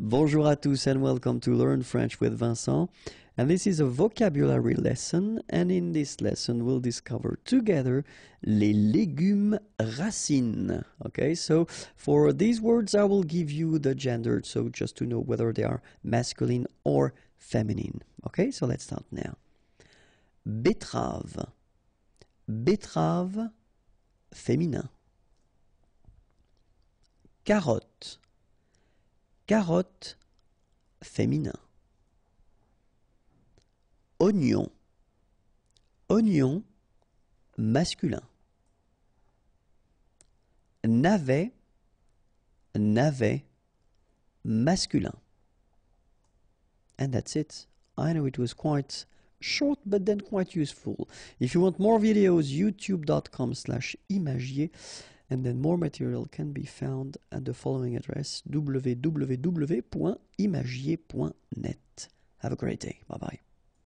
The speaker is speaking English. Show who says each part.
Speaker 1: Bonjour à tous and welcome to Learn French with Vincent. And this is a vocabulary lesson and in this lesson we'll discover together les légumes racines. Okay, so for these words I will give you the gender so just to know whether they are masculine or feminine. Okay, so let's start
Speaker 2: now. Betterave. Betterave féminin. Carotte Carotte féminin. Oignon. Oignon masculin. Navet. Navet
Speaker 1: masculin. And that's it. I know it was quite short but then quite useful. If you want more videos, youtube.com slash imagier. and then more material can be found at the following address www.imagier.net.
Speaker 3: Have a great day. Bye bye.